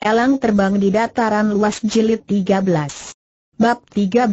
Elang terbang di dataran luas jilid 13. Bab 13.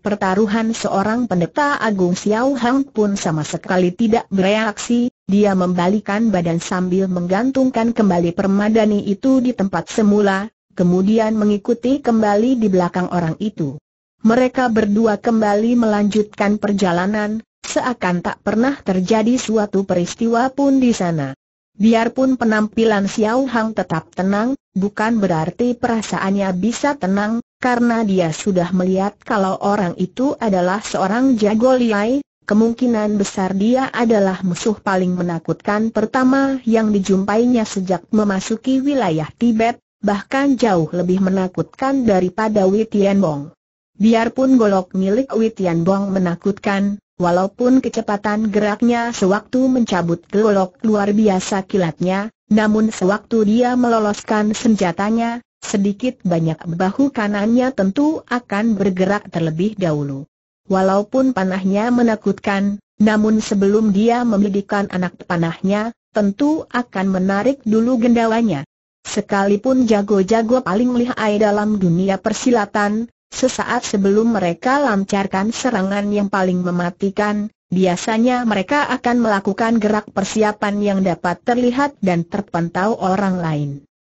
Pertaruhan seorang pendeta agung Xiao Hang pun sama sekali tidak bereaksi, dia membalikan badan sambil menggantungkan kembali permadani itu di tempat semula, kemudian mengikuti kembali di belakang orang itu. Mereka berdua kembali melanjutkan perjalanan, seakan tak pernah terjadi suatu peristiwa pun di sana. Biarpun penampilan Xiao Hang tetap tenang, bukan berarti perasaannya bisa tenang, karena dia sudah melihat kalau orang itu adalah seorang jago liai, kemungkinan besar dia adalah musuh paling menakutkan pertama yang dijumpainya sejak memasuki wilayah Tibet, bahkan jauh lebih menakutkan daripada Witianbong. Biarpun golok milik Witianbong menakutkan, walaupun kecepatan geraknya sewaktu mencabut golok luar biasa kilatnya, namun sewaktu dia meloloskan senjatanya, sedikit banyak bahu kanannya tentu akan bergerak terlebih dahulu. Walaupun panahnya menakutkan, namun sebelum dia membidikan anak panahnya, tentu akan menarik dulu gendawanya. Sekalipun jago-jago paling lihai dalam dunia persilatan, sesaat sebelum mereka lancarkan serangan yang paling mematikan, Biasanya mereka akan melakukan gerak persiapan yang dapat terlihat dan terpantau orang lain.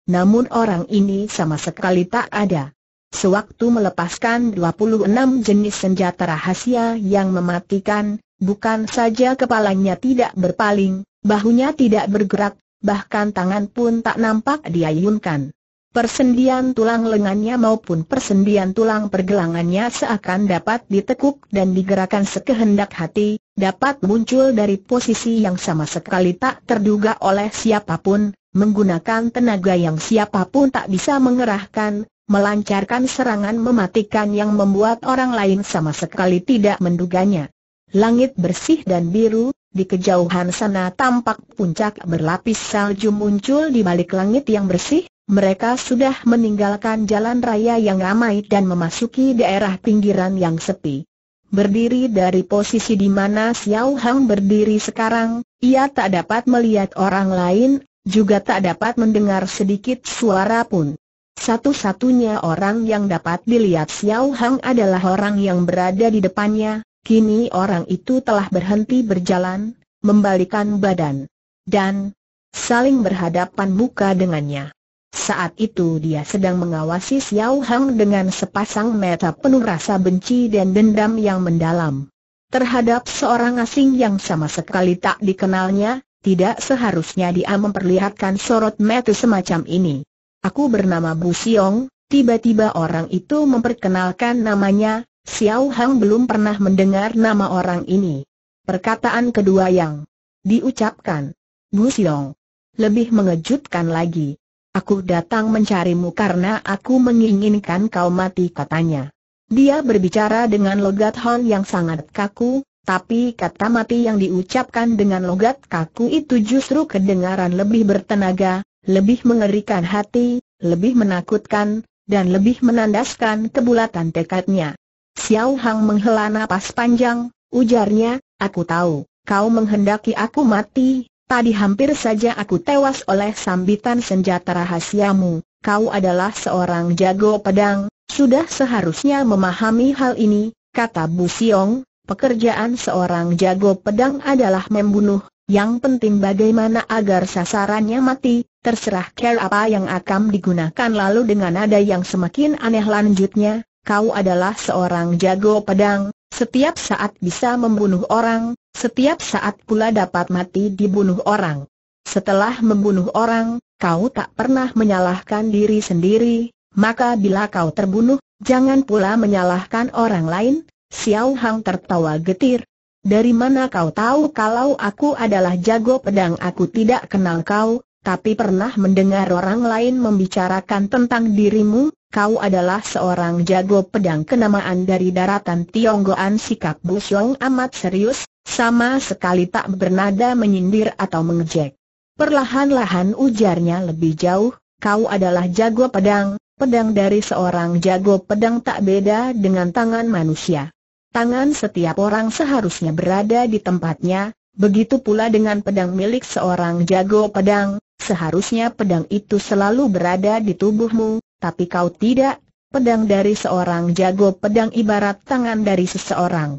Namun orang ini sama sekali tak ada. Sewaktu melepaskan 26 jenis senjata rahasia yang mematikan, bukan saja kepalanya tidak berpaling, bahunya tidak bergerak, bahkan tangan pun tak nampak diayunkan. Persendian tulang lengannya maupun persendian tulang pergelangannya seakan dapat ditekuk dan digerakkan sekehendak hati, dapat muncul dari posisi yang sama sekali tak terduga oleh siapapun, menggunakan tenaga yang siapapun tak bisa mengerahkan, melancarkan serangan mematikan yang membuat orang lain sama sekali tidak menduganya. Langit bersih dan biru, di kejauhan sana tampak puncak berlapis salju muncul di balik langit yang bersih, mereka sudah meninggalkan jalan raya yang ramai dan memasuki daerah pinggiran yang sepi. Berdiri dari posisi di mana Xiao Hang berdiri sekarang, ia tak dapat melihat orang lain, juga tak dapat mendengar sedikit suara pun. Satu-satunya orang yang dapat dilihat Xiao Hang adalah orang yang berada di depannya, kini orang itu telah berhenti berjalan, membalikan badan, dan saling berhadapan muka dengannya. Saat itu dia sedang mengawasi Xiao Hang dengan sepasang mata penuh rasa benci dan dendam yang mendalam. Terhadap seorang asing yang sama sekali tak dikenalnya, tidak seharusnya dia memperlihatkan sorot mata semacam ini. Aku bernama Bu Siong, tiba-tiba orang itu memperkenalkan namanya, Xiao Hang belum pernah mendengar nama orang ini. Perkataan kedua yang diucapkan, Bu Siong, lebih mengejutkan lagi. Aku datang mencarimu karena aku menginginkan kau mati katanya. Dia berbicara dengan logat Hon yang sangat kaku, tapi kata mati yang diucapkan dengan logat kaku itu justru kedengaran lebih bertenaga, lebih mengerikan hati, lebih menakutkan, dan lebih menandaskan kebulatan tekadnya. Xiao Hang menghela napas panjang, ujarnya, aku tahu, kau menghendaki aku mati, Tadi hampir saja aku tewas oleh sambitan senjata rahasiamu, kau adalah seorang jago pedang, sudah seharusnya memahami hal ini, kata Bu Siong, pekerjaan seorang jago pedang adalah membunuh, yang penting bagaimana agar sasarannya mati, terserah care apa yang akan digunakan lalu dengan nada yang semakin aneh lanjutnya, kau adalah seorang jago pedang, setiap saat bisa membunuh orang, setiap saat pula dapat mati dibunuh orang. Setelah membunuh orang, kau tak pernah menyalahkan diri sendiri, maka bila kau terbunuh, jangan pula menyalahkan orang lain. Xiao Hang tertawa getir. Dari mana kau tahu kalau aku adalah jago pedang aku tidak kenal kau, tapi pernah mendengar orang lain membicarakan tentang dirimu, kau adalah seorang jago pedang kenamaan dari daratan Tionggoan sikap Xiong amat serius, sama sekali tak bernada menyindir atau mengejek. Perlahan-lahan ujarnya lebih jauh, kau adalah jago pedang, pedang dari seorang jago pedang tak beda dengan tangan manusia. Tangan setiap orang seharusnya berada di tempatnya, begitu pula dengan pedang milik seorang jago pedang, seharusnya pedang itu selalu berada di tubuhmu, tapi kau tidak, pedang dari seorang jago pedang ibarat tangan dari seseorang.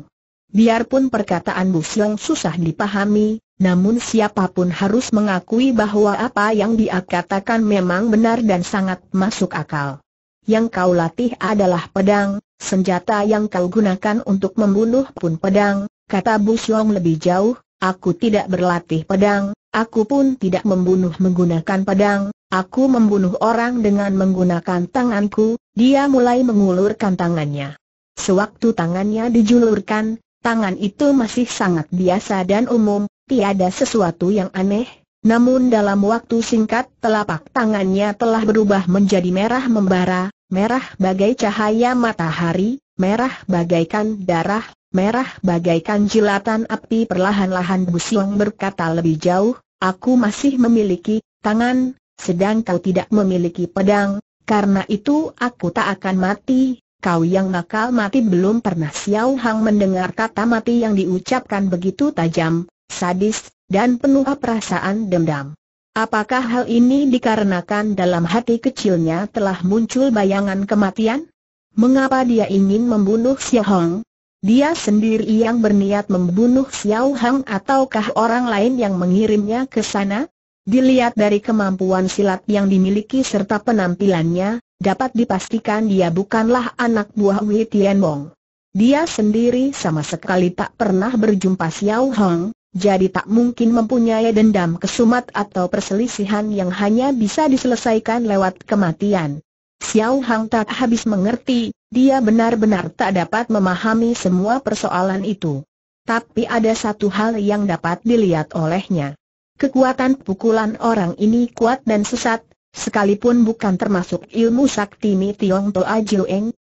Biarpun perkataan Bu Siong susah dipahami, namun siapapun harus mengakui bahwa apa yang dia katakan memang benar dan sangat masuk akal. Yang kau latih adalah pedang, senjata yang kau gunakan untuk membunuh pun pedang, kata Bu Siong lebih jauh, aku tidak berlatih pedang, aku pun tidak membunuh menggunakan pedang, aku membunuh orang dengan menggunakan tanganku, dia mulai mengulurkan tangannya. Sewaktu tangannya dijulurkan, Tangan itu masih sangat biasa dan umum, tiada sesuatu yang aneh, namun dalam waktu singkat telapak tangannya telah berubah menjadi merah membara, merah bagai cahaya matahari, merah bagaikan darah, merah bagaikan jilatan api perlahan-lahan Busiong berkata lebih jauh, aku masih memiliki tangan, sedang kau tidak memiliki pedang, karena itu aku tak akan mati, Kau yang nakal mati belum pernah Xiao Hang mendengar kata mati yang diucapkan begitu tajam, sadis, dan penuh perasaan dendam. Apakah hal ini dikarenakan dalam hati kecilnya telah muncul bayangan kematian? Mengapa dia ingin membunuh Xiao Hang? Dia sendiri yang berniat membunuh Xiao Hang ataukah orang lain yang mengirimnya ke sana? Dilihat dari kemampuan silat yang dimiliki serta penampilannya, dapat dipastikan dia bukanlah anak buah Wei Tianmong. Dia sendiri sama sekali tak pernah berjumpa Xiao Hong, jadi tak mungkin mempunyai dendam kesumat atau perselisihan yang hanya bisa diselesaikan lewat kematian. Xiao Hong tak habis mengerti, dia benar-benar tak dapat memahami semua persoalan itu. Tapi ada satu hal yang dapat dilihat olehnya. Kekuatan pukulan orang ini kuat dan sesat, Sekalipun bukan termasuk ilmu sakti Mi Tiong Toa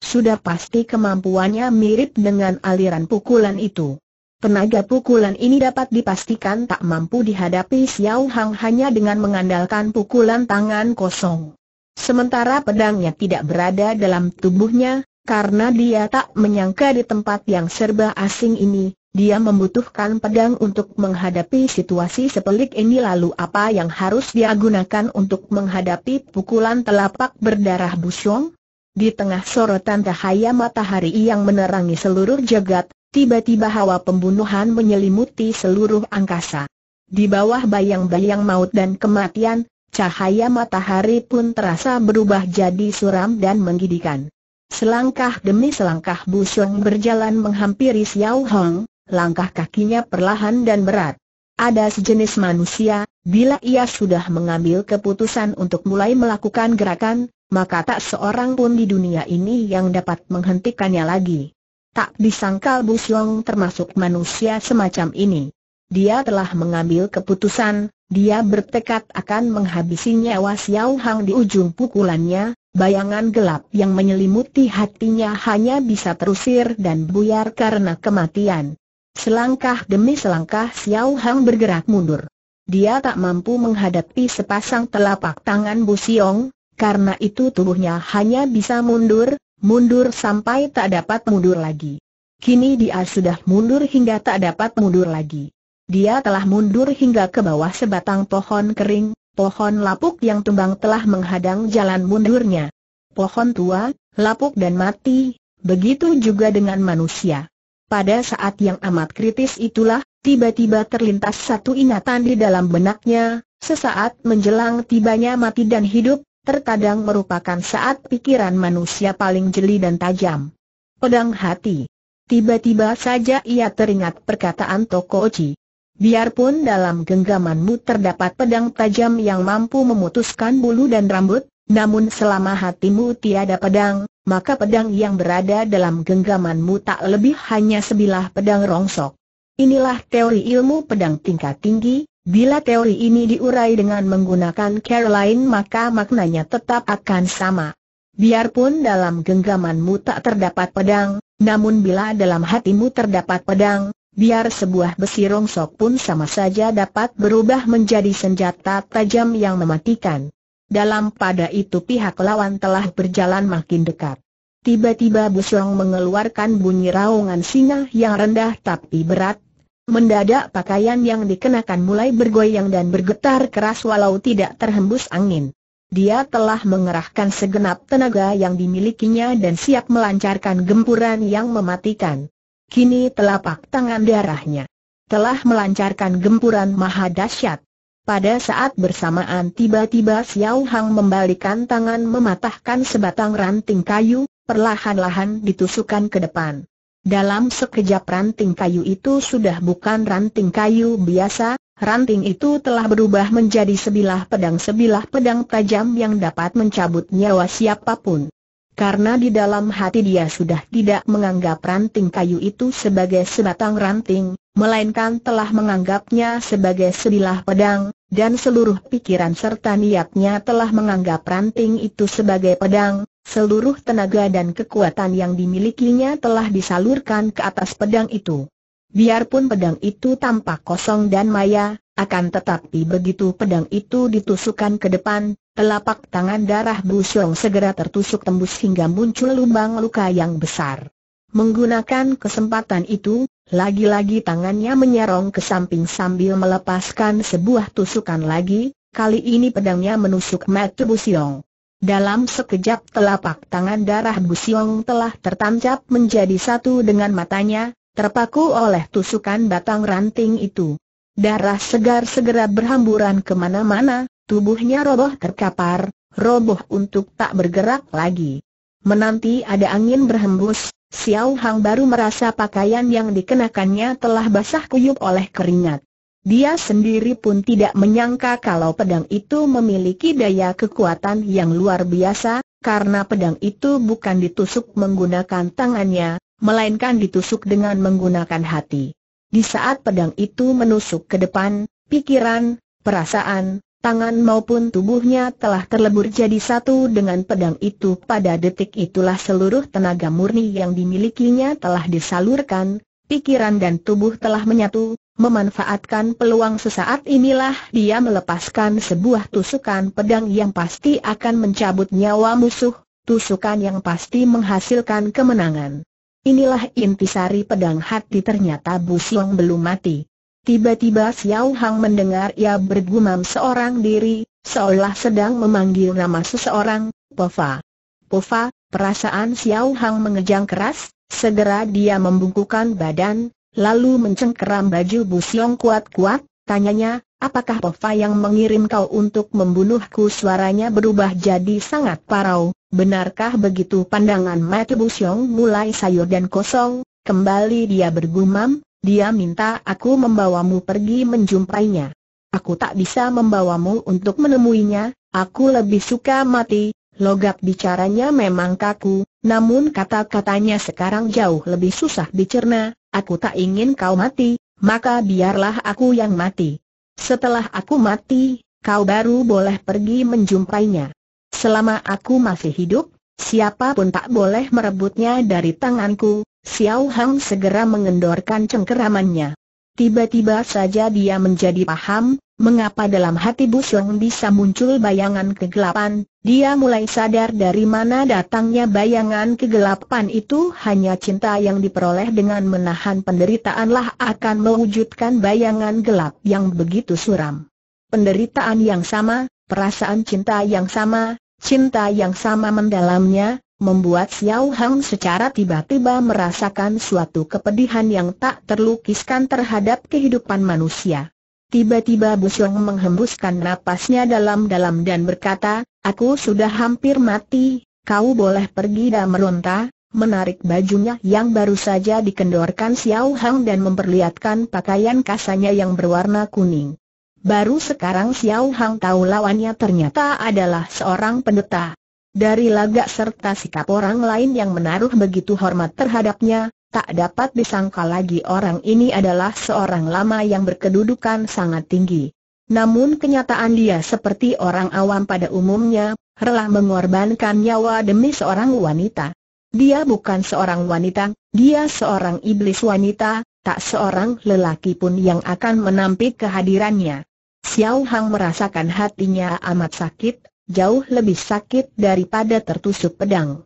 sudah pasti kemampuannya mirip dengan aliran pukulan itu. Tenaga pukulan ini dapat dipastikan tak mampu dihadapi Xiao Hang hanya dengan mengandalkan pukulan tangan kosong. Sementara pedangnya tidak berada dalam tubuhnya, karena dia tak menyangka di tempat yang serba asing ini, dia membutuhkan pedang untuk menghadapi situasi sepelik ini lalu apa yang harus dia gunakan untuk menghadapi pukulan telapak berdarah Busyong? Di tengah sorotan cahaya matahari yang menerangi seluruh jagat, tiba-tiba hawa pembunuhan menyelimuti seluruh angkasa. Di bawah bayang-bayang maut dan kematian, cahaya matahari pun terasa berubah jadi suram dan menggidikan. Selangkah demi selangkah busong berjalan menghampiri Xiao Hong, langkah kakinya perlahan dan berat. Ada sejenis manusia, bila ia sudah mengambil keputusan untuk mulai melakukan gerakan, maka tak seorang pun di dunia ini yang dapat menghentikannya lagi. Tak disangkal Xiong termasuk manusia semacam ini. Dia telah mengambil keputusan, dia bertekad akan menghabisi nyawa Xiao Hang di ujung pukulannya, Bayangan gelap yang menyelimuti hatinya hanya bisa terusir dan buyar karena kematian. Selangkah demi selangkah Xiao Hang bergerak mundur. Dia tak mampu menghadapi sepasang telapak tangan Bu Siong, karena itu tubuhnya hanya bisa mundur, mundur sampai tak dapat mundur lagi. Kini dia sudah mundur hingga tak dapat mundur lagi. Dia telah mundur hingga ke bawah sebatang pohon kering, pohon lapuk yang tumbang telah menghadang jalan mundurnya. Pohon tua, lapuk dan mati, begitu juga dengan manusia. Pada saat yang amat kritis itulah, tiba-tiba terlintas satu ingatan di dalam benaknya, sesaat menjelang tibanya mati dan hidup, terkadang merupakan saat pikiran manusia paling jeli dan tajam. Pedang hati. Tiba-tiba saja ia teringat perkataan Toko Oji. Biarpun dalam genggamanmu terdapat pedang tajam yang mampu memutuskan bulu dan rambut, namun selama hatimu tiada pedang, maka pedang yang berada dalam genggamanmu tak lebih hanya sebilah pedang rongsok. Inilah teori ilmu pedang tingkat tinggi, bila teori ini diurai dengan menggunakan Caroline maka maknanya tetap akan sama. Biarpun dalam genggamanmu tak terdapat pedang, namun bila dalam hatimu terdapat pedang, Biar sebuah besi rongsok pun sama saja dapat berubah menjadi senjata tajam yang mematikan. Dalam pada itu pihak lawan telah berjalan makin dekat. Tiba-tiba Busyong mengeluarkan bunyi raungan singa yang rendah tapi berat. Mendadak pakaian yang dikenakan mulai bergoyang dan bergetar keras walau tidak terhembus angin. Dia telah mengerahkan segenap tenaga yang dimilikinya dan siap melancarkan gempuran yang mematikan. Kini telapak tangan darahnya telah melancarkan gempuran maha dahsyat. Pada saat bersamaan tiba-tiba Xiao Hang membalikan tangan mematahkan sebatang ranting kayu, perlahan-lahan ditusukkan ke depan. Dalam sekejap ranting kayu itu sudah bukan ranting kayu biasa, ranting itu telah berubah menjadi sebilah pedang-sebilah pedang tajam yang dapat mencabut nyawa siapapun. Karena di dalam hati dia sudah tidak menganggap ranting kayu itu sebagai sebatang ranting, melainkan telah menganggapnya sebagai sebilah pedang, dan seluruh pikiran serta niatnya telah menganggap ranting itu sebagai pedang, seluruh tenaga dan kekuatan yang dimilikinya telah disalurkan ke atas pedang itu. Biarpun pedang itu tampak kosong dan maya, akan tetapi begitu pedang itu ditusukkan ke depan, telapak tangan darah Busyong segera tertusuk tembus hingga muncul lubang luka yang besar. Menggunakan kesempatan itu, lagi-lagi tangannya menyerong ke samping sambil melepaskan sebuah tusukan lagi, kali ini pedangnya menusuk mata Busiong. Dalam sekejap telapak tangan darah Busiong telah tertancap menjadi satu dengan matanya, terpaku oleh tusukan batang ranting itu. Darah segar segera berhamburan kemana-mana, tubuhnya roboh terkapar, roboh untuk tak bergerak lagi. Menanti ada angin berhembus, Xiao Hang baru merasa pakaian yang dikenakannya telah basah kuyup oleh keringat. Dia sendiri pun tidak menyangka kalau pedang itu memiliki daya kekuatan yang luar biasa, karena pedang itu bukan ditusuk menggunakan tangannya, melainkan ditusuk dengan menggunakan hati. Di saat pedang itu menusuk ke depan, pikiran, perasaan, tangan maupun tubuhnya telah terlebur jadi satu dengan pedang itu pada detik itulah seluruh tenaga murni yang dimilikinya telah disalurkan, pikiran dan tubuh telah menyatu, memanfaatkan peluang sesaat inilah dia melepaskan sebuah tusukan pedang yang pasti akan mencabut nyawa musuh, tusukan yang pasti menghasilkan kemenangan. Inilah intisari pedang hati ternyata Bu Siong belum mati. Tiba-tiba Xiao Hang mendengar ia bergumam seorang diri, seolah sedang memanggil nama seseorang, Pofa, Pofa, perasaan Xiao Hang mengejang keras, segera dia membungkukan badan, lalu mencengkeram baju Busiong kuat-kuat, tanyanya, apakah Pofa yang mengirim kau untuk membunuhku suaranya berubah jadi sangat parau, benarkah begitu pandangan mata Busiong mulai sayur dan kosong, kembali dia bergumam, dia minta aku membawamu pergi menjumpainya. Aku tak bisa membawamu untuk menemuinya, aku lebih suka mati. Logat bicaranya memang kaku, namun kata-katanya sekarang jauh lebih susah dicerna. Aku tak ingin kau mati, maka biarlah aku yang mati. Setelah aku mati, kau baru boleh pergi menjumpainya. Selama aku masih hidup, siapapun tak boleh merebutnya dari tanganku, Xiao Hang segera mengendorkan cengkeramannya. Tiba-tiba saja dia menjadi paham, mengapa dalam hati Bu Xiong bisa muncul bayangan kegelapan, dia mulai sadar dari mana datangnya bayangan kegelapan itu hanya cinta yang diperoleh dengan menahan penderitaanlah akan mewujudkan bayangan gelap yang begitu suram. Penderitaan yang sama, perasaan cinta yang sama, cinta yang sama mendalamnya, membuat Xiao Hang secara tiba-tiba merasakan suatu kepedihan yang tak terlukiskan terhadap kehidupan manusia. Tiba-tiba Xiong menghembuskan napasnya dalam-dalam dan berkata, Aku sudah hampir mati, kau boleh pergi dan meronta, menarik bajunya yang baru saja dikendorkan Xiao Hang dan memperlihatkan pakaian kasanya yang berwarna kuning. Baru sekarang Xiao Hang tahu lawannya ternyata adalah seorang pendeta. Dari lagak serta sikap orang lain yang menaruh begitu hormat terhadapnya, tak dapat disangka lagi orang ini adalah seorang lama yang berkedudukan sangat tinggi. Namun kenyataan dia seperti orang awam pada umumnya, rela mengorbankan nyawa demi seorang wanita. Dia bukan seorang wanita, dia seorang iblis wanita, tak seorang lelaki pun yang akan menampik kehadirannya. Xiao Hang merasakan hatinya amat sakit, jauh lebih sakit daripada tertusuk pedang.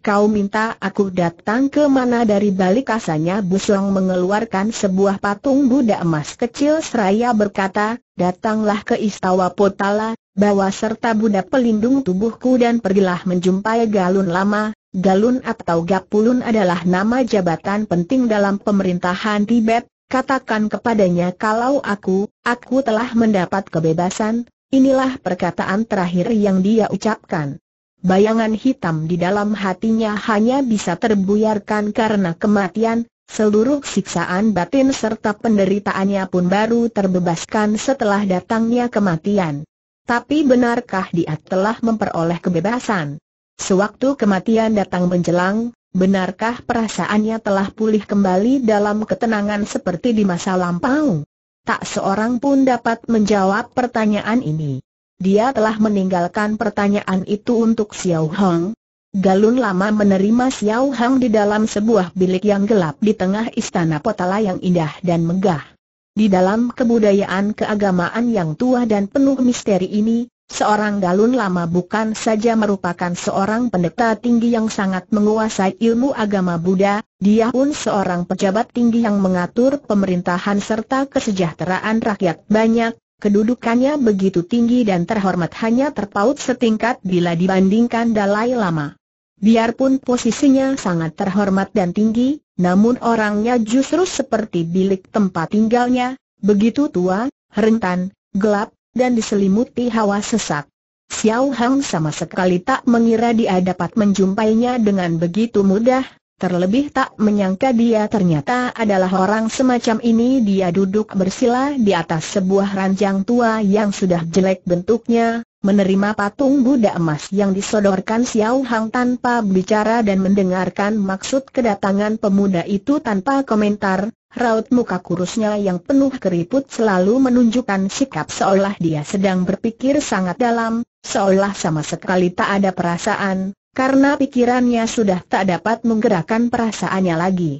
Kau minta aku datang ke mana dari balik kasanya Busong mengeluarkan sebuah patung Buddha emas kecil seraya berkata, datanglah ke Istawa Potala, bawa serta Buddha pelindung tubuhku dan pergilah menjumpai Galun Lama, Galun atau Gapulun adalah nama jabatan penting dalam pemerintahan Tibet, katakan kepadanya kalau aku, aku telah mendapat kebebasan, Inilah perkataan terakhir yang dia ucapkan. Bayangan hitam di dalam hatinya hanya bisa terbuyarkan karena kematian, seluruh siksaan batin serta penderitaannya pun baru terbebaskan setelah datangnya kematian. Tapi benarkah dia telah memperoleh kebebasan? Sewaktu kematian datang menjelang, benarkah perasaannya telah pulih kembali dalam ketenangan seperti di masa lampau? Tak seorang pun dapat menjawab pertanyaan ini. Dia telah meninggalkan pertanyaan itu untuk Xiao Hong. Galun lama menerima Xiao Hong di dalam sebuah bilik yang gelap di tengah istana potala yang indah dan megah. Di dalam kebudayaan keagamaan yang tua dan penuh misteri ini, Seorang galun lama bukan saja merupakan seorang pendeta tinggi yang sangat menguasai ilmu agama Buddha, dia pun seorang pejabat tinggi yang mengatur pemerintahan serta kesejahteraan rakyat banyak, kedudukannya begitu tinggi dan terhormat hanya terpaut setingkat bila dibandingkan Dalai Lama. Biarpun posisinya sangat terhormat dan tinggi, namun orangnya justru seperti bilik tempat tinggalnya, begitu tua, rentan, gelap, dan diselimuti hawa sesak. Xiao Hang sama sekali tak mengira dia dapat menjumpainya dengan begitu mudah, terlebih tak menyangka dia ternyata adalah orang semacam ini. Dia duduk bersila di atas sebuah ranjang tua yang sudah jelek bentuknya, menerima patung Buddha emas yang disodorkan Xiao Hang tanpa bicara dan mendengarkan maksud kedatangan pemuda itu tanpa komentar, raut muka kurusnya yang penuh keriput selalu menunjukkan sikap seolah dia sedang berpikir sangat dalam, seolah sama sekali tak ada perasaan, karena pikirannya sudah tak dapat menggerakkan perasaannya lagi.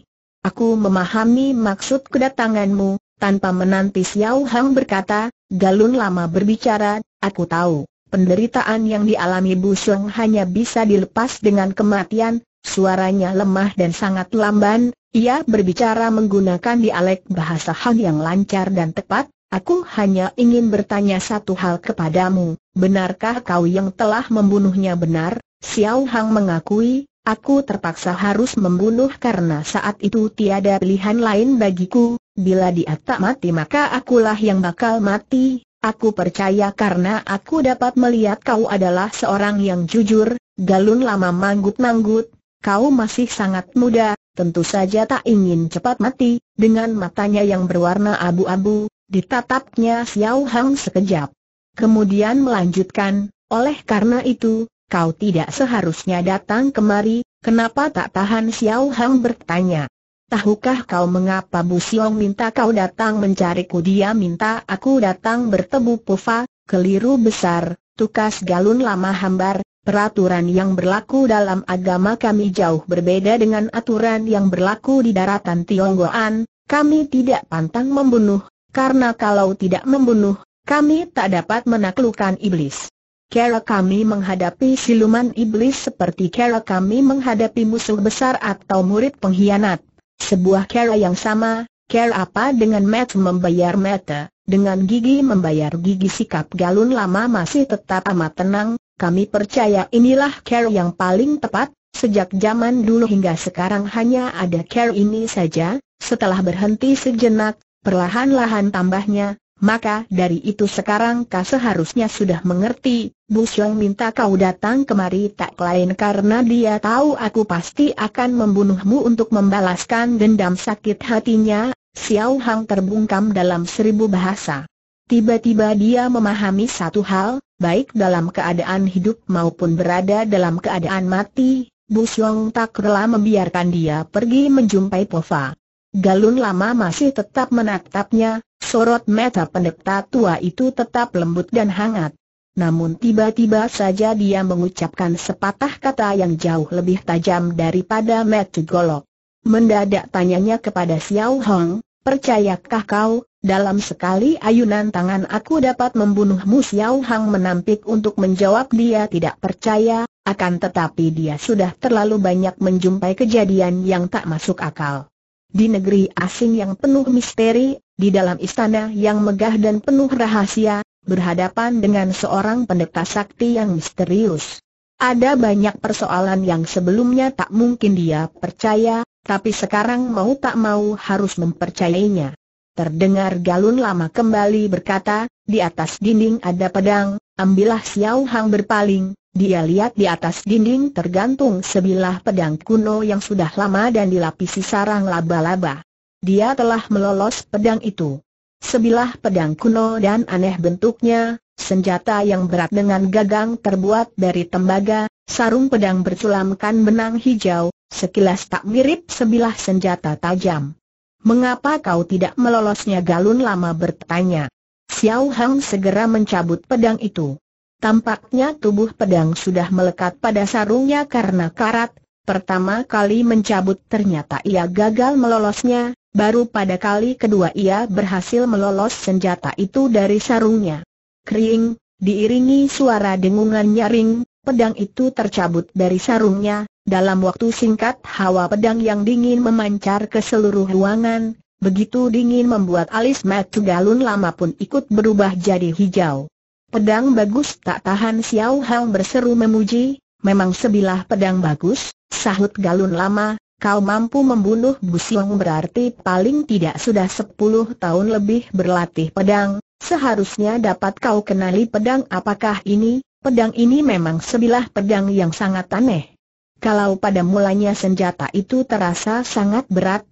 Aku memahami maksud kedatanganmu, tanpa menanti Xiao Hang berkata, Galun lama berbicara, aku tahu, penderitaan yang dialami Bu Sheng hanya bisa dilepas dengan kematian, suaranya lemah dan sangat lamban, ia berbicara menggunakan dialek bahasa Han yang lancar dan tepat, Aku hanya ingin bertanya satu hal kepadamu, benarkah kau yang telah membunuhnya benar? Xiao Hang mengakui, aku terpaksa harus membunuh karena saat itu tiada pilihan lain bagiku, bila dia tak mati maka akulah yang bakal mati, aku percaya karena aku dapat melihat kau adalah seorang yang jujur, galun lama manggut-manggut, kau masih sangat muda, tentu saja tak ingin cepat mati, dengan matanya yang berwarna abu-abu, ditatapnya Xiao Hang sekejap. Kemudian melanjutkan, oleh karena itu, kau tidak seharusnya datang kemari, kenapa tak tahan Xiao Hang bertanya. Tahukah kau mengapa Bu Siong minta kau datang mencariku dia minta aku datang bertemu Pufa, keliru besar, tukas galun lama hambar, peraturan yang berlaku dalam agama kami jauh berbeda dengan aturan yang berlaku di daratan Tionggoan, kami tidak pantang membunuh, karena kalau tidak membunuh, kami tak dapat menaklukkan iblis. Kera kami menghadapi siluman iblis seperti kera kami menghadapi musuh besar atau murid pengkhianat. Sebuah cara yang sama, cara apa dengan mat membayar meta, dengan gigi membayar gigi sikap galun lama masih tetap amat tenang, kami percaya inilah care yang paling tepat, sejak zaman dulu hingga sekarang hanya ada care ini saja, setelah berhenti sejenak, perlahan-lahan tambahnya, maka dari itu sekarang kau seharusnya sudah mengerti, Bu Xiong minta kau datang kemari tak lain karena dia tahu aku pasti akan membunuhmu untuk membalaskan dendam sakit hatinya, Xiao Hang terbungkam dalam seribu bahasa. Tiba-tiba dia memahami satu hal, baik dalam keadaan hidup maupun berada dalam keadaan mati, Bu Xiong tak rela membiarkan dia pergi menjumpai Pova. Galun lama masih tetap menatapnya, sorot mata pendeta tua itu tetap lembut dan hangat. Namun tiba-tiba saja dia mengucapkan sepatah kata yang jauh lebih tajam daripada Metu Golok. Mendadak tanyanya kepada Xiao Hong, percayakah kau, dalam sekali ayunan tangan aku dapat membunuhmu Xiao Hong menampik untuk menjawab dia tidak percaya, akan tetapi dia sudah terlalu banyak menjumpai kejadian yang tak masuk akal. Di negeri asing yang penuh misteri, di dalam istana yang megah dan penuh rahasia, berhadapan dengan seorang pendeta sakti yang misterius. Ada banyak persoalan yang sebelumnya tak mungkin dia percaya, tapi sekarang mau tak mau harus mempercayainya. Terdengar galun lama kembali berkata, di atas dinding ada pedang, Ambillah Xiao Hang berpaling, dia lihat di atas dinding tergantung sebilah pedang kuno yang sudah lama dan dilapisi sarang laba-laba. Dia telah melolos pedang itu. Sebilah pedang kuno dan aneh bentuknya, senjata yang berat dengan gagang terbuat dari tembaga, sarung pedang bersulamkan benang hijau, sekilas tak mirip sebilah senjata tajam. Mengapa kau tidak melolosnya galun lama bertanya? Xiao Hang segera mencabut pedang itu. Tampaknya tubuh pedang sudah melekat pada sarungnya karena karat, pertama kali mencabut ternyata ia gagal melolosnya, baru pada kali kedua ia berhasil melolos senjata itu dari sarungnya. Kering, diiringi suara dengungan nyaring, pedang itu tercabut dari sarungnya, dalam waktu singkat hawa pedang yang dingin memancar ke seluruh ruangan, Begitu dingin membuat alis Matu Galun lama pun ikut berubah jadi hijau. Pedang bagus tak tahan Xiao Hao berseru memuji, memang sebilah pedang bagus, sahut Galun lama, kau mampu membunuh Busiong berarti paling tidak sudah 10 tahun lebih berlatih pedang, seharusnya dapat kau kenali pedang apakah ini, pedang ini memang sebilah pedang yang sangat aneh. Kalau pada mulanya senjata itu terasa sangat berat,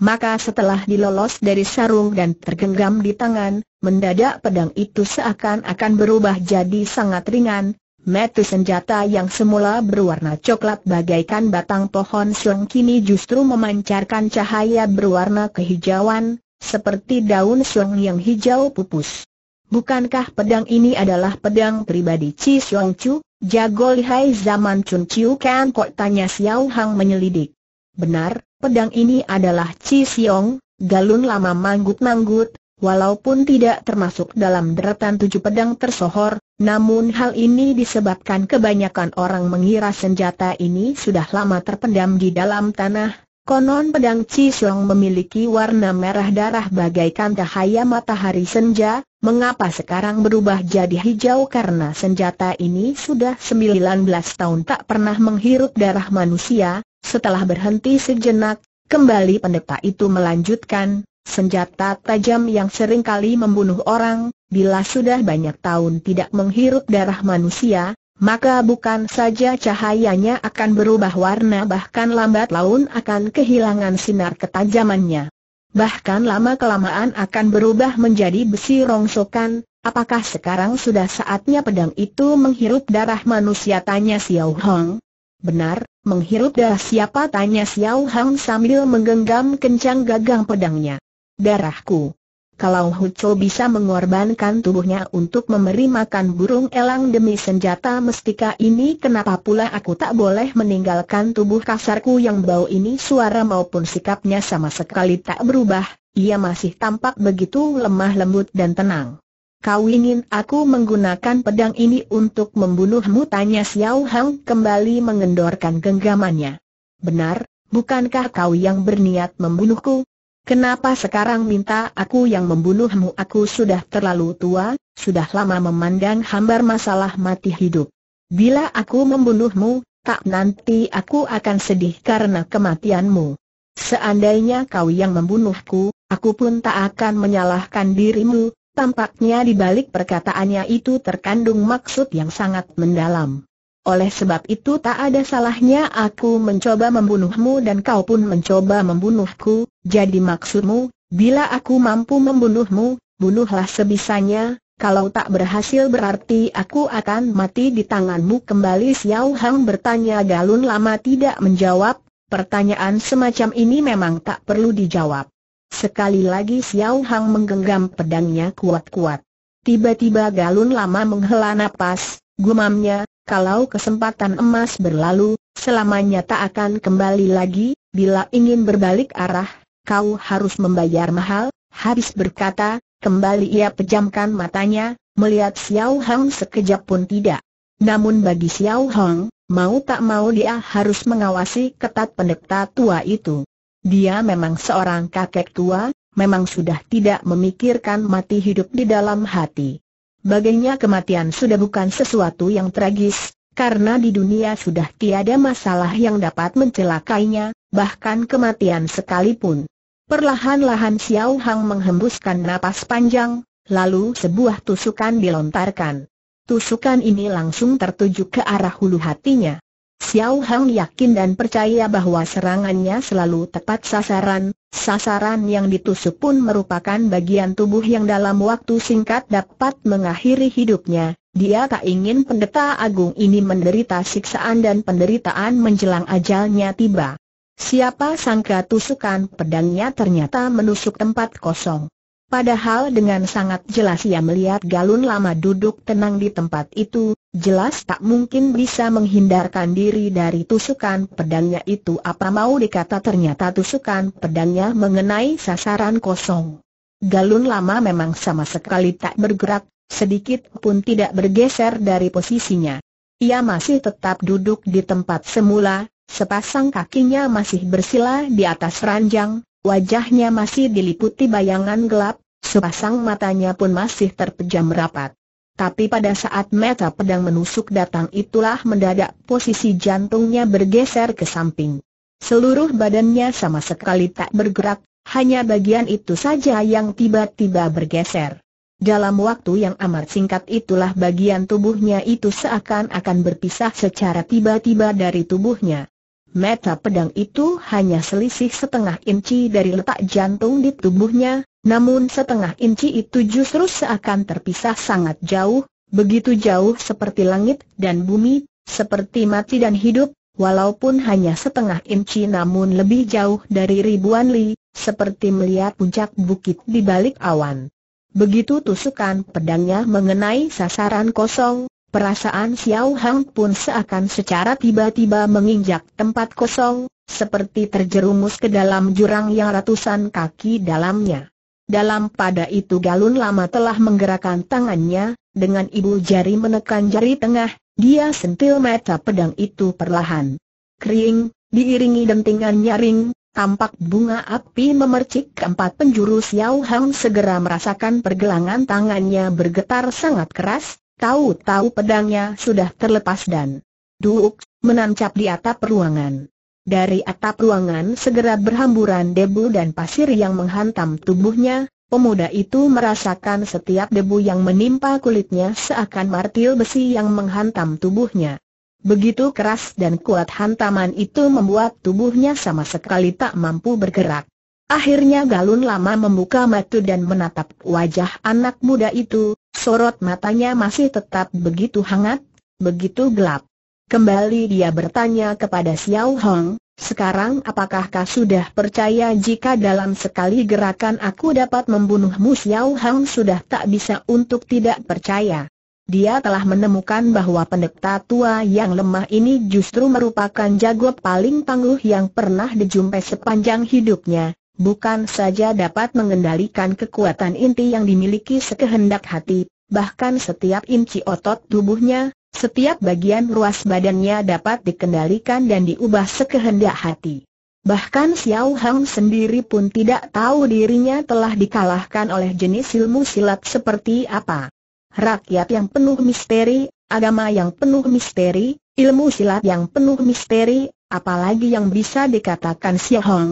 maka setelah dilolos dari sarung dan tergenggam di tangan, mendadak pedang itu seakan-akan berubah jadi sangat ringan, metu senjata yang semula berwarna coklat bagaikan batang pohon seleng kini justru memancarkan cahaya berwarna kehijauan, seperti daun seleng yang hijau pupus. Bukankah pedang ini adalah pedang pribadi Chi Xiong Chu, jago lihai zaman Chun Chiu Kan Kok tanya Xiao Hang menyelidik. Benar, Pedang ini adalah Chi Siong, galun lama manggut-manggut, walaupun tidak termasuk dalam deretan tujuh pedang tersohor, namun hal ini disebabkan kebanyakan orang mengira senjata ini sudah lama terpendam di dalam tanah. Konon pedang Chi Siong memiliki warna merah darah bagaikan cahaya matahari senja, mengapa sekarang berubah jadi hijau karena senjata ini sudah 19 tahun tak pernah menghirup darah manusia, setelah berhenti sejenak, kembali pendeta itu melanjutkan, senjata tajam yang sering kali membunuh orang, bila sudah banyak tahun tidak menghirup darah manusia, maka bukan saja cahayanya akan berubah warna bahkan lambat laun akan kehilangan sinar ketajamannya. Bahkan lama-kelamaan akan berubah menjadi besi rongsokan, apakah sekarang sudah saatnya pedang itu menghirup darah manusia tanya Xiao Hong, Benar, menghirup darah siapa tanya Xiao Hang sambil menggenggam kencang gagang pedangnya. Darahku. Kalau Cho bisa mengorbankan tubuhnya untuk memberi makan burung elang demi senjata mestika ini kenapa pula aku tak boleh meninggalkan tubuh kasarku yang bau ini suara maupun sikapnya sama sekali tak berubah, ia masih tampak begitu lemah lembut dan tenang. Kau ingin aku menggunakan pedang ini untuk membunuhmu? Tanya Xiao Hang kembali mengendorkan genggamannya. Benar, bukankah kau yang berniat membunuhku? Kenapa sekarang minta aku yang membunuhmu? Aku sudah terlalu tua, sudah lama memandang hambar masalah mati hidup. Bila aku membunuhmu, tak nanti aku akan sedih karena kematianmu. Seandainya kau yang membunuhku, aku pun tak akan menyalahkan dirimu, Tampaknya di balik perkataannya itu terkandung maksud yang sangat mendalam. Oleh sebab itu tak ada salahnya aku mencoba membunuhmu dan kau pun mencoba membunuhku, jadi maksudmu, bila aku mampu membunuhmu, bunuhlah sebisanya, kalau tak berhasil berarti aku akan mati di tanganmu kembali Xiao Hang bertanya Galun lama tidak menjawab, pertanyaan semacam ini memang tak perlu dijawab. Sekali lagi Xiao Hang menggenggam pedangnya kuat-kuat. Tiba-tiba Galun lama menghela napas, gumamnya, kalau kesempatan emas berlalu, selamanya tak akan kembali lagi, bila ingin berbalik arah, kau harus membayar mahal, habis berkata, kembali ia pejamkan matanya, melihat Xiao Hang sekejap pun tidak. Namun bagi Xiao Hang, mau tak mau dia harus mengawasi ketat pendekta tua itu. Dia memang seorang kakek tua, memang sudah tidak memikirkan mati hidup di dalam hati. Baginya kematian sudah bukan sesuatu yang tragis, karena di dunia sudah tiada masalah yang dapat mencelakainya, bahkan kematian sekalipun. Perlahan-lahan Xiao Hang menghembuskan napas panjang, lalu sebuah tusukan dilontarkan. Tusukan ini langsung tertuju ke arah hulu hatinya. Xiao Hang yakin dan percaya bahwa serangannya selalu tepat sasaran, sasaran yang ditusuk pun merupakan bagian tubuh yang dalam waktu singkat dapat mengakhiri hidupnya. Dia tak ingin pendeta agung ini menderita siksaan dan penderitaan menjelang ajalnya tiba. Siapa sangka tusukan pedangnya ternyata menusuk tempat kosong. Padahal dengan sangat jelas ia melihat Galun lama duduk tenang di tempat itu, jelas tak mungkin bisa menghindarkan diri dari tusukan pedangnya itu apa mau dikata ternyata tusukan pedangnya mengenai sasaran kosong. Galun lama memang sama sekali tak bergerak, sedikit pun tidak bergeser dari posisinya. Ia masih tetap duduk di tempat semula, sepasang kakinya masih bersila di atas ranjang, Wajahnya masih diliputi bayangan gelap, sepasang matanya pun masih terpejam rapat. Tapi pada saat meta pedang menusuk datang itulah mendadak posisi jantungnya bergeser ke samping. Seluruh badannya sama sekali tak bergerak, hanya bagian itu saja yang tiba-tiba bergeser. Dalam waktu yang amat singkat itulah bagian tubuhnya itu seakan-akan berpisah secara tiba-tiba dari tubuhnya. Meta pedang itu hanya selisih setengah inci dari letak jantung di tubuhnya, namun setengah inci itu justru seakan terpisah sangat jauh, begitu jauh seperti langit dan bumi, seperti mati dan hidup, walaupun hanya setengah inci namun lebih jauh dari ribuan li, seperti melihat puncak bukit di balik awan. Begitu tusukan pedangnya mengenai sasaran kosong, Perasaan Xiao Hang pun seakan secara tiba-tiba menginjak tempat kosong, seperti terjerumus ke dalam jurang yang ratusan kaki dalamnya. Dalam pada itu Galun lama telah menggerakkan tangannya, dengan ibu jari menekan jari tengah, dia sentil mata pedang itu perlahan. Kering, diiringi dentingan nyaring, tampak bunga api memercik keempat penjuru Xiao Hang segera merasakan pergelangan tangannya bergetar sangat keras, Tahu-tahu pedangnya sudah terlepas dan duuk, menancap di atap ruangan. Dari atap ruangan segera berhamburan debu dan pasir yang menghantam tubuhnya, pemuda itu merasakan setiap debu yang menimpa kulitnya seakan martil besi yang menghantam tubuhnya. Begitu keras dan kuat hantaman itu membuat tubuhnya sama sekali tak mampu bergerak. Akhirnya Galun lama membuka mata dan menatap wajah anak muda itu, Sorot matanya masih tetap begitu hangat, begitu gelap. Kembali dia bertanya kepada Xiao Hong, sekarang apakah kau sudah percaya jika dalam sekali gerakan aku dapat membunuhmu Xiao Hong sudah tak bisa untuk tidak percaya. Dia telah menemukan bahwa pendekta tua yang lemah ini justru merupakan jago paling tangguh yang pernah dijumpai sepanjang hidupnya, bukan saja dapat mengendalikan kekuatan inti yang dimiliki sekehendak hati, bahkan setiap inci otot tubuhnya, setiap bagian ruas badannya dapat dikendalikan dan diubah sekehendak hati. Bahkan Xiao Hang sendiri pun tidak tahu dirinya telah dikalahkan oleh jenis ilmu silat seperti apa. Rakyat yang penuh misteri, agama yang penuh misteri, ilmu silat yang penuh misteri, apalagi yang bisa dikatakan Xiao Hang,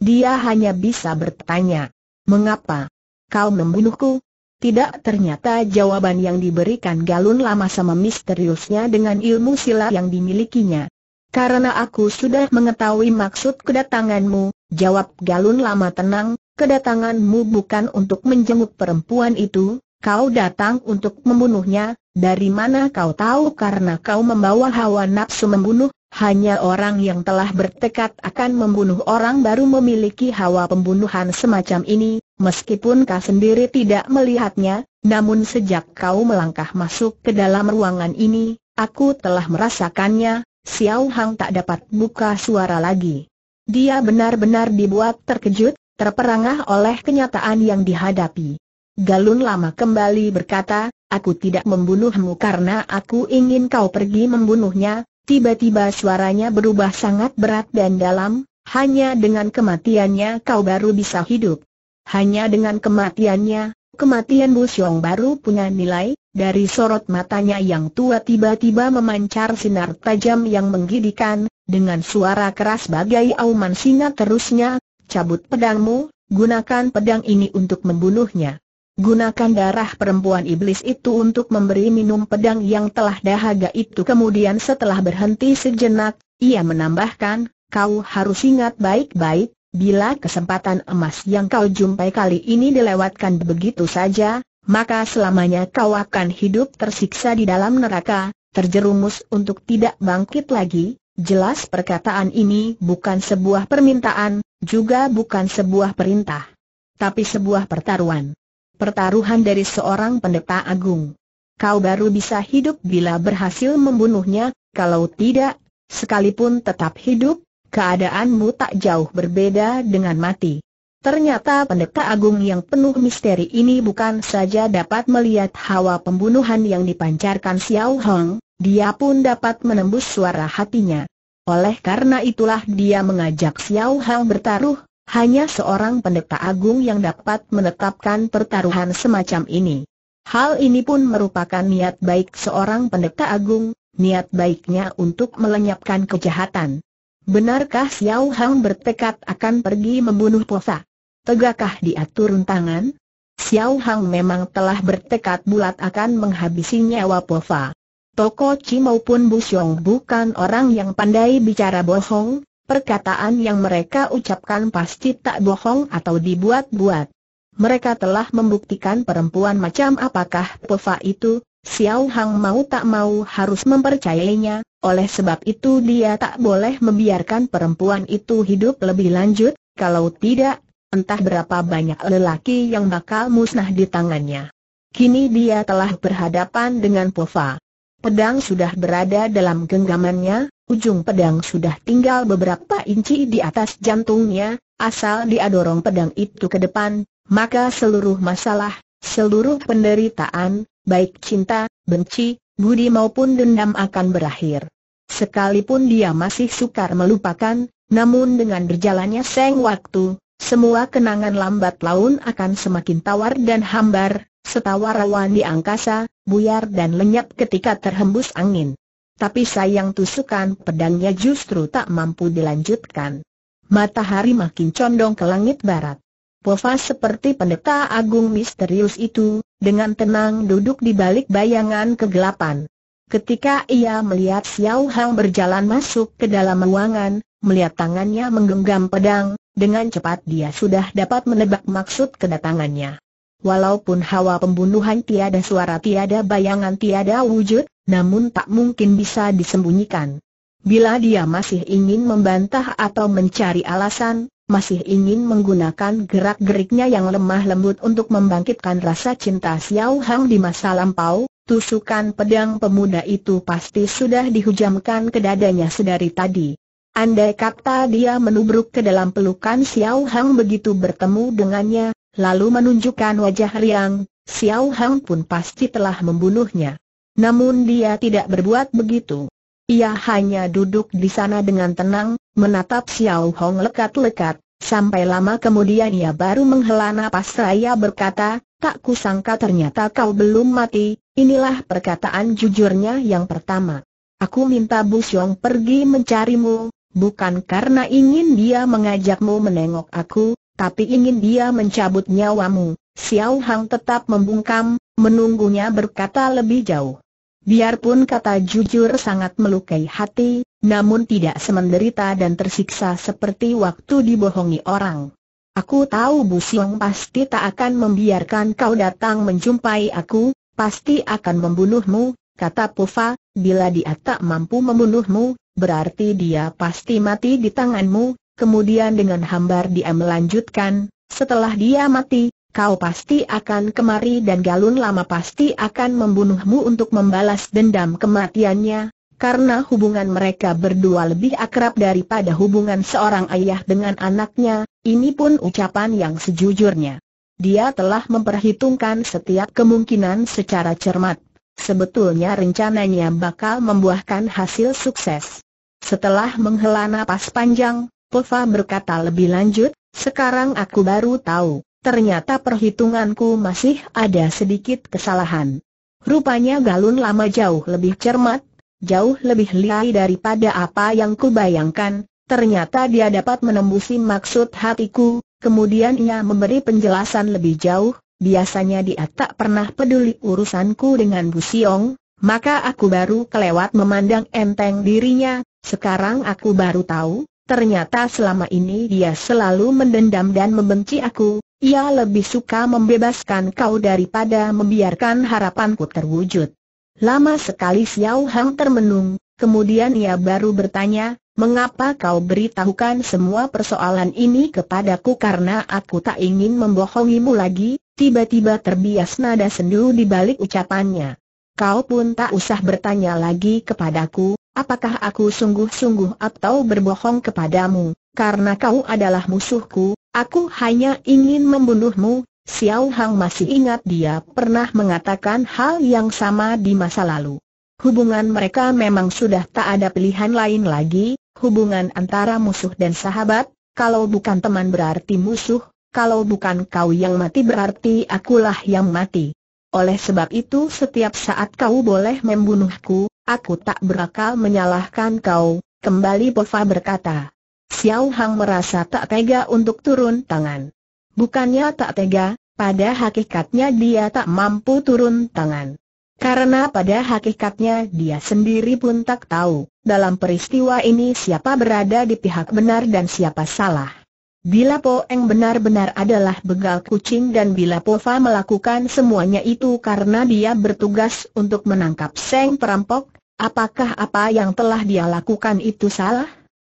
dia hanya bisa bertanya, mengapa kau membunuhku? Tidak ternyata jawaban yang diberikan Galun lama sama misteriusnya dengan ilmu silat yang dimilikinya. Karena aku sudah mengetahui maksud kedatanganmu, jawab Galun lama tenang, kedatanganmu bukan untuk menjenguk perempuan itu, kau datang untuk membunuhnya, dari mana kau tahu karena kau membawa hawa nafsu membunuh, hanya orang yang telah bertekad akan membunuh orang baru memiliki hawa pembunuhan semacam ini, meskipun kau sendiri tidak melihatnya, namun sejak kau melangkah masuk ke dalam ruangan ini, aku telah merasakannya, Xiao Hang tak dapat buka suara lagi. Dia benar-benar dibuat terkejut, terperangah oleh kenyataan yang dihadapi. Galun lama kembali berkata, aku tidak membunuhmu karena aku ingin kau pergi membunuhnya, Tiba-tiba suaranya berubah sangat berat dan dalam, hanya dengan kematiannya kau baru bisa hidup. Hanya dengan kematiannya, kematian Bu Xiong baru punya nilai, dari sorot matanya yang tua tiba-tiba memancar sinar tajam yang menggidikan, dengan suara keras bagai auman singa terusnya, cabut pedangmu, gunakan pedang ini untuk membunuhnya. Gunakan darah perempuan iblis itu untuk memberi minum pedang yang telah dahaga itu Kemudian setelah berhenti sejenak, ia menambahkan, kau harus ingat baik-baik, bila kesempatan emas yang kau jumpai kali ini dilewatkan begitu saja, maka selamanya kau akan hidup tersiksa di dalam neraka, terjerumus untuk tidak bangkit lagi, jelas perkataan ini bukan sebuah permintaan, juga bukan sebuah perintah, tapi sebuah pertaruhan. Pertaruhan dari seorang pendeta agung. Kau baru bisa hidup bila berhasil membunuhnya, kalau tidak, sekalipun tetap hidup, keadaanmu tak jauh berbeda dengan mati. Ternyata pendeta agung yang penuh misteri ini bukan saja dapat melihat hawa pembunuhan yang dipancarkan Xiao Hong, dia pun dapat menembus suara hatinya. Oleh karena itulah dia mengajak Xiao Hong bertaruh, hanya seorang pendeta agung yang dapat menetapkan pertaruhan semacam ini. Hal ini pun merupakan niat baik seorang pendeta agung, niat baiknya untuk melenyapkan kejahatan. Benarkah Xiao Hang bertekad akan pergi membunuh Posa? Tegakkah diatur tangan? Xiao Hang memang telah bertekad bulat akan menghabisi nyawa Pofa. Toko Chi maupun Bu Xiong bukan orang yang pandai bicara bohong, Perkataan yang mereka ucapkan pasti tak bohong atau dibuat-buat. Mereka telah membuktikan perempuan macam apakah Pofa itu, Xiao Hang mau tak mau harus mempercayainya, oleh sebab itu dia tak boleh membiarkan perempuan itu hidup lebih lanjut, kalau tidak, entah berapa banyak lelaki yang bakal musnah di tangannya. Kini dia telah berhadapan dengan Pofa. Pedang sudah berada dalam genggamannya, ujung pedang sudah tinggal beberapa inci di atas jantungnya, asal dia dorong pedang itu ke depan, maka seluruh masalah, seluruh penderitaan, baik cinta, benci, budi maupun dendam akan berakhir. Sekalipun dia masih sukar melupakan, namun dengan berjalannya seng waktu, semua kenangan lambat laun akan semakin tawar dan hambar, setawar rawan di angkasa, buyar dan lenyap ketika terhembus angin. Tapi sayang tusukan pedangnya justru tak mampu dilanjutkan. Matahari makin condong ke langit barat. Pova seperti pendeta agung misterius itu, dengan tenang duduk di balik bayangan kegelapan. Ketika ia melihat Xiao Hang berjalan masuk ke dalam ruangan, melihat tangannya menggenggam pedang, dengan cepat dia sudah dapat menebak maksud kedatangannya. Walaupun hawa pembunuhan tiada suara tiada bayangan tiada wujud, namun tak mungkin bisa disembunyikan. Bila dia masih ingin membantah atau mencari alasan, masih ingin menggunakan gerak-geriknya yang lemah lembut untuk membangkitkan rasa cinta Xiao Hang di masa lampau, tusukan pedang pemuda itu pasti sudah dihujamkan ke dadanya sedari tadi. Andai kata dia menubruk ke dalam pelukan Xiao Hang begitu bertemu dengannya, lalu menunjukkan wajah Riang, Xiao Hang pun pasti telah membunuhnya. Namun dia tidak berbuat begitu. Ia hanya duduk di sana dengan tenang, menatap Xiao Hong lekat-lekat, sampai lama kemudian ia baru menghela napas raya berkata, tak kusangka ternyata kau belum mati, inilah perkataan jujurnya yang pertama. Aku minta Bu Xiong pergi mencarimu, bukan karena ingin dia mengajakmu menengok aku, tapi ingin dia mencabut nyawamu. Xiao Hang tetap membungkam, menunggunya berkata lebih jauh. Biarpun kata jujur sangat melukai hati, namun tidak semenderita dan tersiksa seperti waktu dibohongi orang. Aku tahu Bu Siong pasti tak akan membiarkan kau datang menjumpai aku, pasti akan membunuhmu, kata Pufa, bila dia tak mampu membunuhmu, berarti dia pasti mati di tanganmu, Kemudian dengan hambar dia melanjutkan, setelah dia mati, kau pasti akan kemari dan Galun Lama pasti akan membunuhmu untuk membalas dendam kematiannya, karena hubungan mereka berdua lebih akrab daripada hubungan seorang ayah dengan anaknya, ini pun ucapan yang sejujurnya. Dia telah memperhitungkan setiap kemungkinan secara cermat. Sebetulnya rencananya bakal membuahkan hasil sukses. Setelah menghela napas panjang, Pova berkata lebih lanjut, sekarang aku baru tahu, ternyata perhitunganku masih ada sedikit kesalahan. Rupanya Galun lama jauh lebih cermat, jauh lebih liai daripada apa yang kubayangkan, ternyata dia dapat menembusi maksud hatiku, kemudian ia memberi penjelasan lebih jauh, biasanya dia tak pernah peduli urusanku dengan Bu Siong, maka aku baru kelewat memandang enteng dirinya, sekarang aku baru tahu, Ternyata selama ini dia selalu mendendam dan membenci aku, ia lebih suka membebaskan kau daripada membiarkan harapanku terwujud. Lama sekali Xiao Hang termenung, kemudian ia baru bertanya, Mengapa kau beritahukan semua persoalan ini kepadaku karena aku tak ingin membohongimu lagi, tiba-tiba terbias nada sendu di balik ucapannya. Kau pun tak usah bertanya lagi kepadaku, apakah aku sungguh-sungguh atau berbohong kepadamu, karena kau adalah musuhku, aku hanya ingin membunuhmu. Xiao Hang masih ingat dia pernah mengatakan hal yang sama di masa lalu. Hubungan mereka memang sudah tak ada pilihan lain lagi, hubungan antara musuh dan sahabat, kalau bukan teman berarti musuh, kalau bukan kau yang mati berarti akulah yang mati. Oleh sebab itu setiap saat kau boleh membunuhku, Aku tak berakal menyalahkan kau, kembali Pova berkata. Xiao Hang merasa tak tega untuk turun tangan. Bukannya tak tega, pada hakikatnya dia tak mampu turun tangan. Karena pada hakikatnya dia sendiri pun tak tahu, dalam peristiwa ini siapa berada di pihak benar dan siapa salah. Bila Po Eng benar-benar adalah begal kucing dan bila Po Fa melakukan semuanya itu karena dia bertugas untuk menangkap Seng perampok, Apakah apa yang telah dia lakukan itu salah?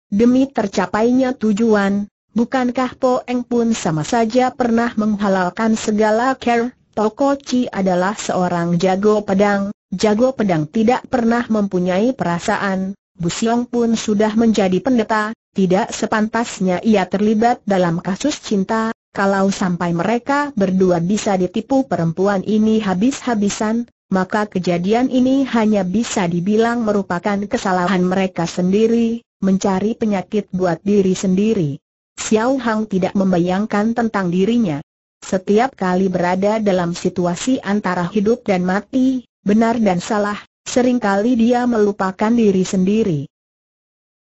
Demi tercapainya tujuan, bukankah Po Eng pun sama saja pernah menghalalkan segala care? Toko Chi adalah seorang jago pedang, jago pedang tidak pernah mempunyai perasaan, Siong pun sudah menjadi pendeta, tidak sepantasnya ia terlibat dalam kasus cinta, kalau sampai mereka berdua bisa ditipu perempuan ini habis-habisan, maka kejadian ini hanya bisa dibilang merupakan kesalahan mereka sendiri, mencari penyakit buat diri sendiri. Xiao Hang tidak membayangkan tentang dirinya. Setiap kali berada dalam situasi antara hidup dan mati, benar dan salah, seringkali dia melupakan diri sendiri.